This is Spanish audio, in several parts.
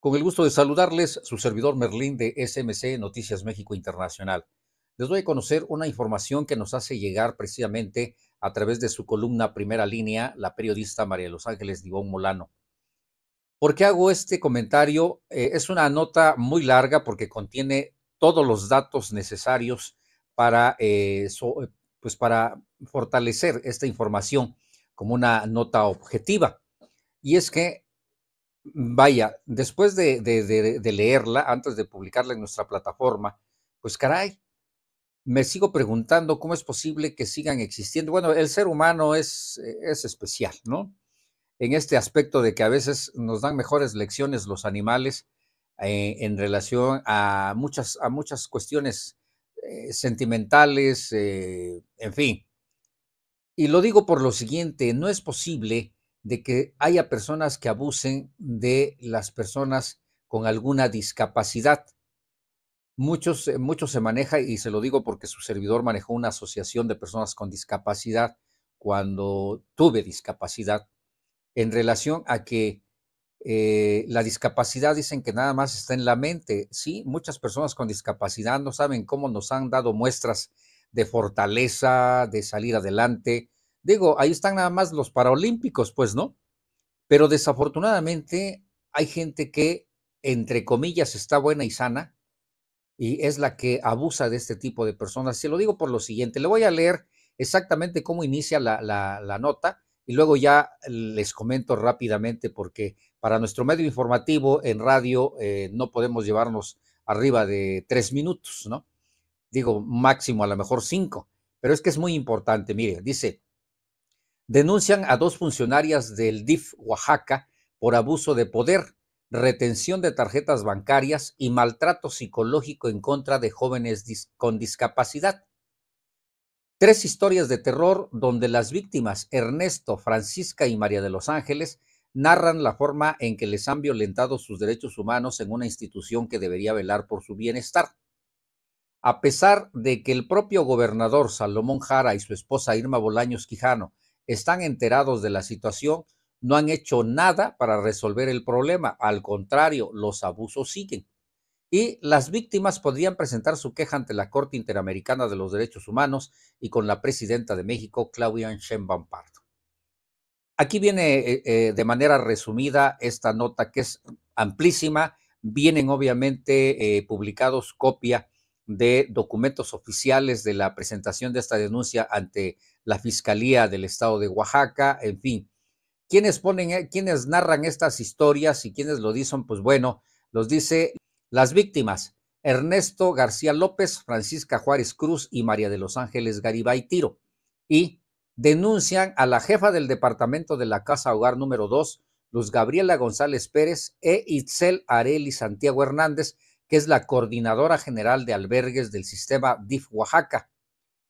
Con el gusto de saludarles, su servidor Merlín de SMC Noticias México Internacional. Les doy a conocer una información que nos hace llegar precisamente a través de su columna Primera Línea, la periodista María Los Ángeles Dibón Molano. ¿Por qué hago este comentario? Eh, es una nota muy larga porque contiene todos los datos necesarios para, eh, pues para fortalecer esta información como una nota objetiva. Y es que vaya, después de, leerla, antes de publicarla en nuestra plataforma, pues caray, me sigo preguntando cómo es posible que sigan existiendo. Bueno, el ser humano es, es especial, ¿no? En este aspecto de que a veces nos dan mejores lecciones los animales eh, en relación a muchas, a muchas cuestiones eh, sentimentales, eh, en fin. Y lo digo por lo siguiente, no es posible de que haya personas que abusen de las personas con alguna discapacidad. Muchos, eh, muchos se maneja, y se lo digo porque su servidor manejó una asociación de personas con discapacidad cuando tuve discapacidad, en relación a que eh, la discapacidad dicen que nada más está en la mente. Sí, muchas personas con discapacidad no saben cómo nos han dado muestras de fortaleza, de salir adelante, Digo, ahí están nada más los paraolímpicos, pues, ¿no? Pero desafortunadamente hay gente que, entre comillas, está buena y sana y es la que abusa de este tipo de personas. Se lo digo por lo siguiente, le voy a leer exactamente cómo inicia la, nota y luego ya les comento rápidamente porque para nuestro medio informativo en radio eh, no podemos llevarnos arriba de tres minutos, ¿no? Digo, máximo a lo mejor cinco, pero es que es muy importante. Mire, dice, denuncian a dos funcionarias del DIF Oaxaca por abuso de poder, retención de tarjetas bancarias y maltrato psicológico en contra de jóvenes con discapacidad. Tres historias de terror donde las víctimas Ernesto, Francisca y María de los Ángeles narran la forma en que les han violentado sus derechos humanos en una institución que debería velar por su bienestar. A pesar de que el propio gobernador Salomón Jara y su esposa Irma Bolaños Quijano están enterados de la situación, no han hecho nada para resolver el problema. Al contrario, los abusos siguen. Y las víctimas podrían presentar su queja ante la Corte Interamericana de los Derechos Humanos y con la presidenta de México, Claudia Sheinbaum Pardo. Aquí viene eh, eh, de manera resumida esta nota que es amplísima. Vienen obviamente eh, publicados copia de documentos oficiales de la presentación de esta denuncia ante la Fiscalía del Estado de Oaxaca, en fin. Quienes ponen, eh, quienes narran estas historias y quienes lo dicen, pues bueno, los dice las víctimas, Ernesto García López, Francisca Juárez Cruz y María de los Ángeles Garibay Tiro. Y denuncian a la jefa del departamento de la Casa Hogar número 2, Luz Gabriela González Pérez e Itzel Areli Santiago Hernández, que es la coordinadora general de albergues del sistema DIF Oaxaca.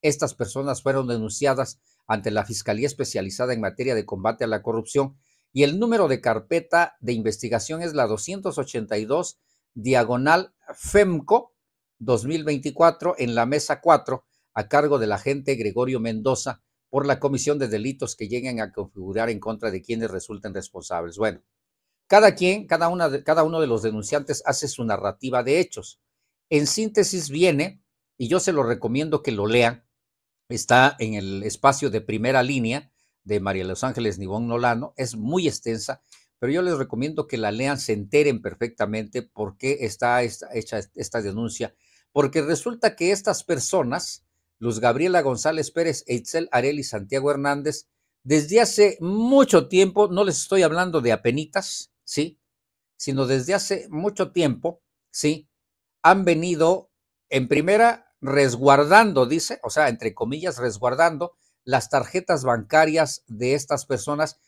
Estas personas fueron denunciadas ante la Fiscalía Especializada en Materia de Combate a la Corrupción y el número de carpeta de investigación es la 282 diagonal FEMCO 2024 en la mesa 4 a cargo del agente Gregorio Mendoza por la comisión de delitos que lleguen a configurar en contra de quienes resulten responsables. Bueno, cada quien, cada, una de, cada uno de los denunciantes hace su narrativa de hechos. En síntesis viene, y yo se lo recomiendo que lo lean, está en el espacio de primera línea de María Los Ángeles Nibón Nolano, es muy extensa, pero yo les recomiendo que la lean, se enteren perfectamente por qué está hecha esta denuncia, porque resulta que estas personas, Luz Gabriela González Pérez, Eitzel Arel y Santiago Hernández, desde hace mucho tiempo, no les estoy hablando de apenitas, ¿sí? Sino desde hace mucho tiempo, ¿sí? Han venido, en primera, resguardando, dice, o sea, entre comillas, resguardando las tarjetas bancarias de estas personas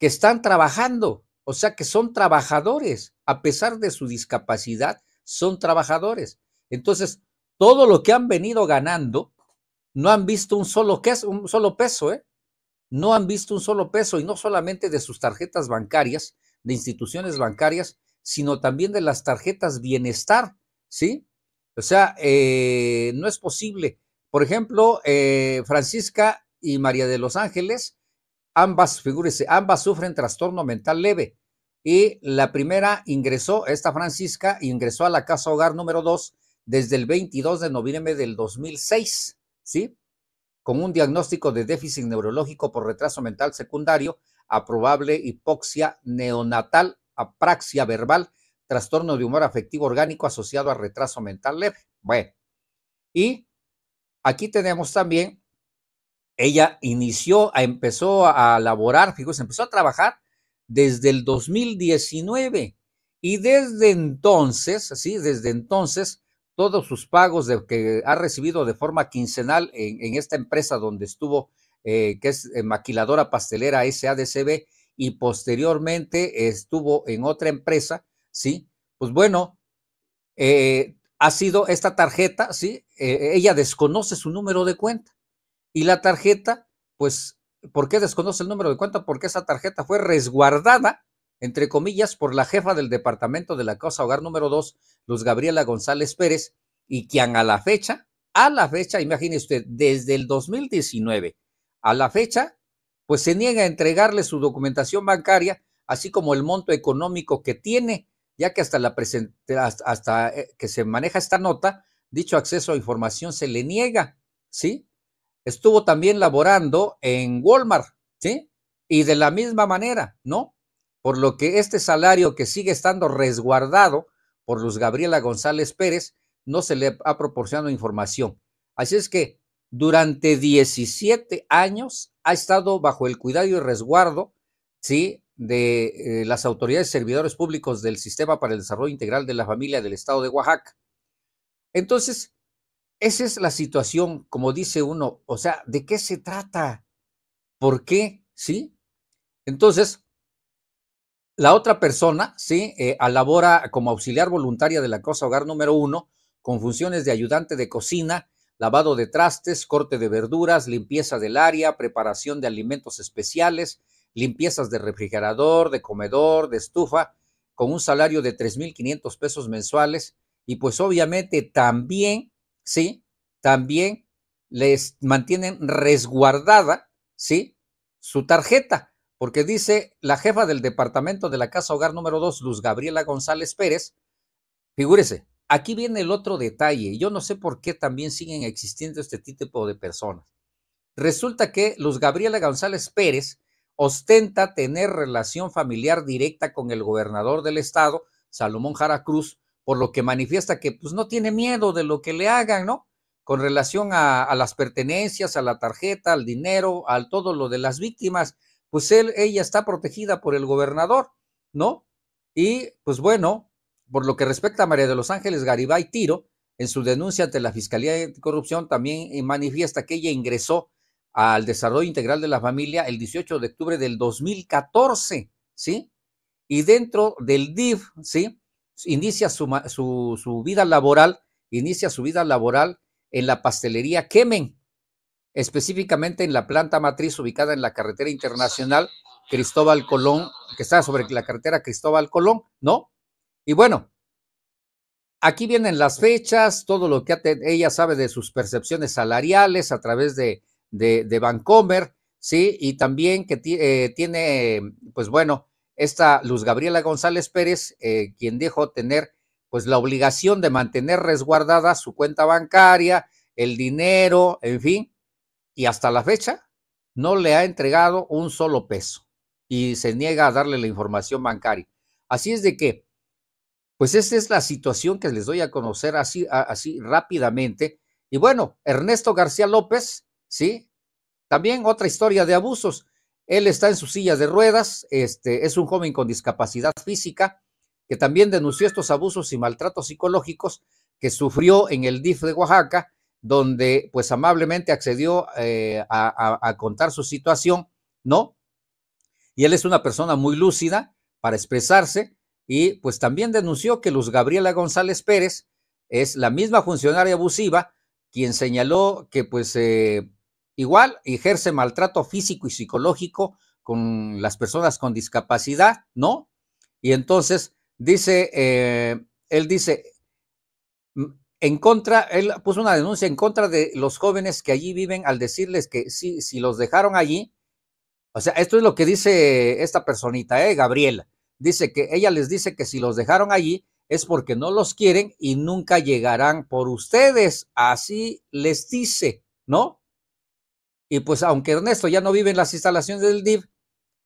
que están trabajando, o sea, que son trabajadores, a pesar de su discapacidad, son trabajadores. Entonces, todo lo que han venido ganando, no han visto un solo, es un solo peso, ¿eh? No han visto un solo peso y no solamente de sus tarjetas bancarias, de instituciones bancarias, sino también de las tarjetas bienestar, ¿sí? O sea, eh, no es posible. Por ejemplo, eh, Francisca y María de los Ángeles, ambas, figúrese, ambas sufren trastorno mental leve. Y la primera ingresó, esta Francisca, ingresó a la casa hogar número 2 desde el 22 de noviembre del 2006, ¿sí? Con un diagnóstico de déficit neurológico por retraso mental secundario Aprobable hipoxia neonatal, apraxia verbal, trastorno de humor afectivo orgánico asociado a retraso mental leve. Bueno, y aquí tenemos también, ella inició, empezó a laborar, fíjense, empezó a trabajar desde el 2019 y desde entonces, sí, desde entonces, todos sus pagos de, que ha recibido de forma quincenal en, en esta empresa donde estuvo eh, que es eh, maquiladora pastelera SADCB, y posteriormente estuvo en otra empresa, ¿sí? Pues bueno, eh, ha sido esta tarjeta, ¿sí? ella desconoce su número de cuenta. Y la tarjeta, pues, ¿por qué desconoce el número de cuenta? Porque esa tarjeta fue resguardada, entre comillas, por la jefa del departamento de la causa Hogar número 2, Luz Gabriela González Pérez, y quien a la fecha, a la fecha, imagínese usted, desde el 2019 a la fecha, pues se niega a entregarle su documentación bancaria, así como el monto económico que tiene, ya que hasta, la hasta eh, que se maneja esta nota, dicho acceso a información se le niega, ¿sí? Estuvo también laborando en Walmart, ¿sí? Y de la misma manera, ¿no? Por lo que este salario que sigue estando resguardado por Luz Gabriela González Pérez, no se le ha proporcionado información. Así es que durante 17 años ha estado bajo el cuidado y resguardo, ¿sí? de eh, las autoridades servidores públicos del Sistema para el Desarrollo Integral de la Familia del Estado de Oaxaca. Entonces, esa es la situación, como dice uno, o sea, ¿de qué se trata? ¿Por qué? ¿Sí? Entonces, la otra persona, ¿sí? Eh, alabora como auxiliar voluntaria de la Cosa Hogar número uno, con funciones de ayudante de cocina lavado de trastes, corte de verduras, limpieza del área, preparación de alimentos especiales, limpiezas de refrigerador, de comedor, de estufa, con un salario de 3.500 pesos mensuales. Y pues obviamente también, ¿sí? También les mantienen resguardada, ¿sí? Su tarjeta, porque dice la jefa del departamento de la Casa Hogar número 2, Luz Gabriela González Pérez, figúrese, aquí viene el otro detalle. Yo no sé por qué también siguen existiendo este tipo de personas. Resulta que Luz Gabriela González Pérez ostenta tener relación familiar directa con el gobernador del estado, Salomón Jara Cruz, por lo que manifiesta que pues, no tiene miedo de lo que le hagan, ¿no? Con relación a, las pertenencias, a la tarjeta, al dinero, al todo lo de las víctimas, pues ella está protegida por el gobernador, ¿no? Y pues bueno, por lo que respecta a María de los Ángeles Garibay Tiro, en su denuncia ante la Fiscalía de Corrupción también eh, manifiesta que ella ingresó al desarrollo integral de la familia el 18 de octubre del 2014, ¿sí? Y dentro del DIF, ¿sí? Inicia su, su vida laboral, inicia su vida laboral en la pastelería Kemen, específicamente en la planta matriz ubicada en la carretera internacional Cristóbal Colón, que está sobre la carretera Cristóbal Colón, ¿no? Y bueno, aquí vienen las fechas, todo lo que ella sabe de sus percepciones salariales a través de, de, ¿sí? Y también que eh, tiene, pues bueno, esta Luz Gabriela González Pérez, eh, quien dijo tener pues la obligación de mantener resguardada su cuenta bancaria, el dinero, en fin, y hasta la fecha no le ha entregado un solo peso y se niega a darle la información bancaria. Así es de que pues esa es la situación que les doy a conocer así, así rápidamente. Y bueno, Ernesto García López, ¿sí? También otra historia de abusos. Él está en su silla de ruedas, este, es un joven con discapacidad física que también denunció estos abusos y maltratos psicológicos que sufrió en el DIF de Oaxaca, donde pues amablemente accedió eh, a contar su situación, ¿no? Y él es una persona muy lúcida para expresarse, y pues también denunció que Luz Gabriela González Pérez es la misma funcionaria abusiva quien señaló que pues eh, igual ejerce maltrato físico y psicológico con las personas con discapacidad, ¿no? Y entonces dice, eh, él dice, en contra, él puso una denuncia en contra de los jóvenes que allí viven al decirles que sí, si los dejaron allí, o sea, esto es lo que dice esta personita, ¿eh? Gabriela dice que ella les dice que si los dejaron allí es porque no los quieren y nunca llegarán por ustedes. Así les dice, ¿no? Y pues aunque Ernesto ya no vive en las instalaciones del DIV,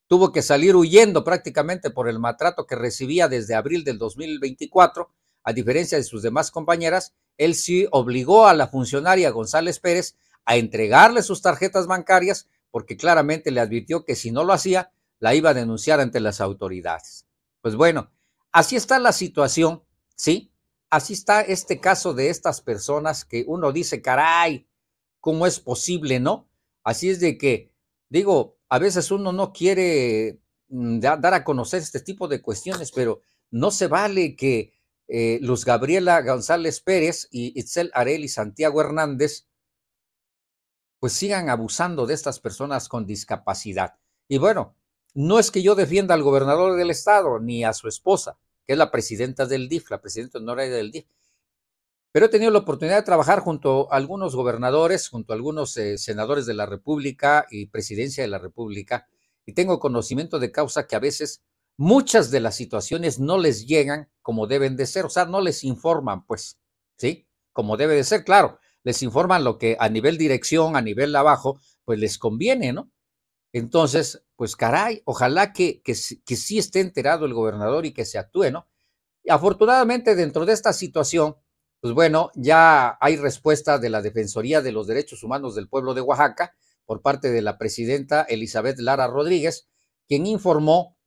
tuvo que salir huyendo prácticamente por el maltrato que recibía desde abril del 2024. A diferencia de sus demás compañeras, él sí obligó a la funcionaria González Pérez a entregarle sus tarjetas bancarias porque claramente le advirtió que si no lo hacía, la iba a denunciar ante las autoridades. Pues bueno, así está la situación, ¿sí? Así está este caso de estas personas que uno dice, caray, ¿cómo es posible, no? Así es de que, digo, a veces uno no quiere mm, dar a conocer este tipo de cuestiones, pero no se vale que eh, Luz Gabriela González Pérez y Itzel Arel y Santiago Hernández pues sigan abusando de estas personas con discapacidad. Y bueno, no es que yo defienda al gobernador del estado ni a su esposa, que es la presidenta del DIF, la presidenta honoraria del DIF, pero he tenido la oportunidad de trabajar junto a algunos gobernadores, junto a algunos eh, senadores de la República y presidencia de la República, y tengo conocimiento de causa que a veces muchas de las situaciones no les llegan como deben de ser, o sea, no les informan, pues, ¿sí? Como debe de ser, claro, les informan lo que a nivel dirección, a nivel abajo, pues les conviene, ¿no? Entonces, pues caray, ojalá que, que, que sí esté enterado el gobernador y que se actúe, ¿no? afortunadamente, dentro de esta situación, pues bueno, ya hay respuesta de la Defensoría de los Derechos Humanos del Pueblo de Oaxaca por parte de la presidenta Elizabeth Lara Rodríguez, quien informó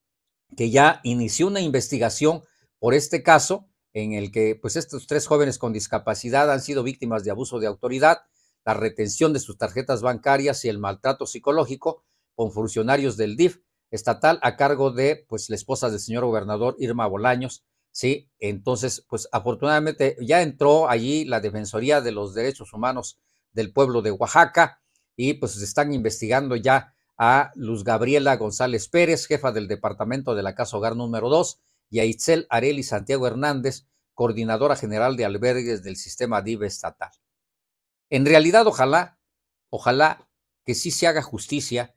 que ya inició una investigación por este caso en el que pues estos tres jóvenes con discapacidad han sido víctimas de abuso de autoridad, la retención de sus tarjetas bancarias y el maltrato psicológico con funcionarios del DIF estatal a cargo de pues la esposa del señor gobernador Irma Bolaños, ¿sí? Entonces, pues afortunadamente ya entró allí la Defensoría de los Derechos Humanos del pueblo de Oaxaca y pues están investigando ya a Luz Gabriela González Pérez, jefa del departamento de la Casa Hogar número 2, y a Itzel Areli Santiago Hernández, coordinadora general de albergues del sistema DIV estatal. En realidad, ojalá, ojalá que sí se haga justicia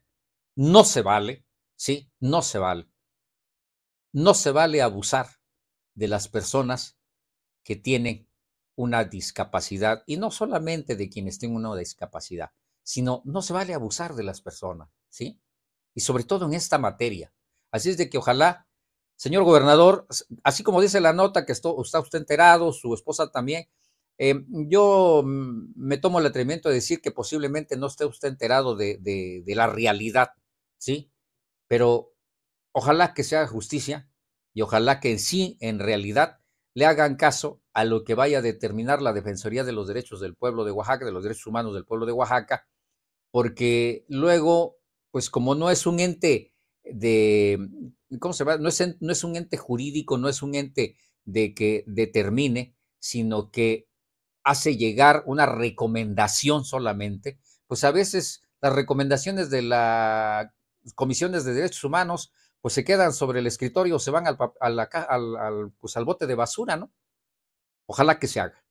no se vale, ¿sí? No se vale. No se vale abusar de las personas que tienen una discapacidad y no solamente de quienes tienen una discapacidad, sino no se vale abusar de las personas, ¿sí? Y sobre todo en esta materia. Así es de que ojalá Señor gobernador, así como dice la nota que está usted enterado, su esposa también, eh, yo mm, me tomo el atrevimiento de decir que posiblemente no esté usted enterado de la realidad ¿sí? Pero ojalá que sea justicia y ojalá que en sí, en realidad, le hagan caso a lo que vaya a determinar la Defensoría de los Derechos del Pueblo de Oaxaca, de los Derechos Humanos del Pueblo de Oaxaca, porque luego, pues como no es un ente de, ¿cómo se va? No no es un ente jurídico, no es un ente de que determine, sino que hace llegar una recomendación solamente, pues a veces las recomendaciones de la comisiones de derechos humanos, pues se quedan sobre el escritorio, se van al, pues al, bote de basura, ¿no? Ojalá que se haga.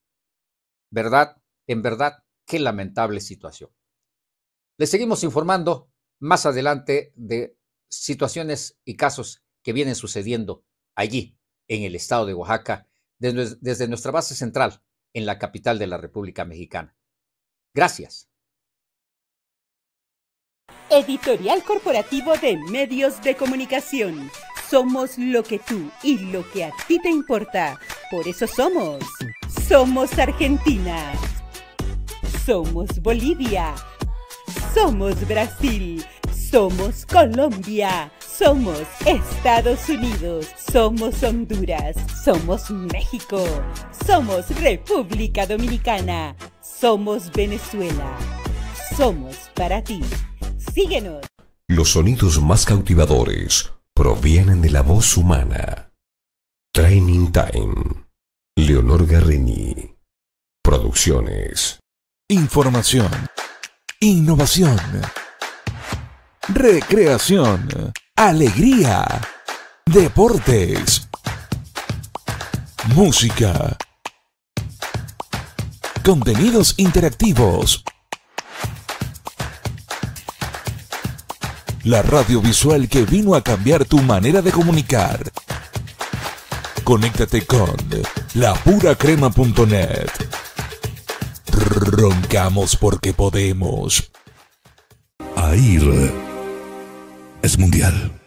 ¿Verdad? En verdad, qué lamentable situación. Les seguimos informando más adelante de situaciones y casos que vienen sucediendo allí, en el estado de Oaxaca, desde nuestra base central en la capital de la República Mexicana. Gracias. Editorial Corporativo de Medios de Comunicación. Somos lo que tú y lo que a ti te importa. Por eso somos. Somos Argentina. Somos Bolivia. Somos Brasil. Somos Colombia. Somos Estados Unidos. Somos Honduras. Somos México. Somos República Dominicana. Somos Venezuela. Somos para ti. Los sonidos más cautivadores provienen de la voz humana. Training Time. Leonor Garrini. Producciones. Información. Innovación. Recreación. Alegría. Deportes. Música. Contenidos interactivos. la radio visual que vino a cambiar tu manera de comunicar. Conéctate con lapuracrema.net. Roncamos porque podemos. AIR es mundial.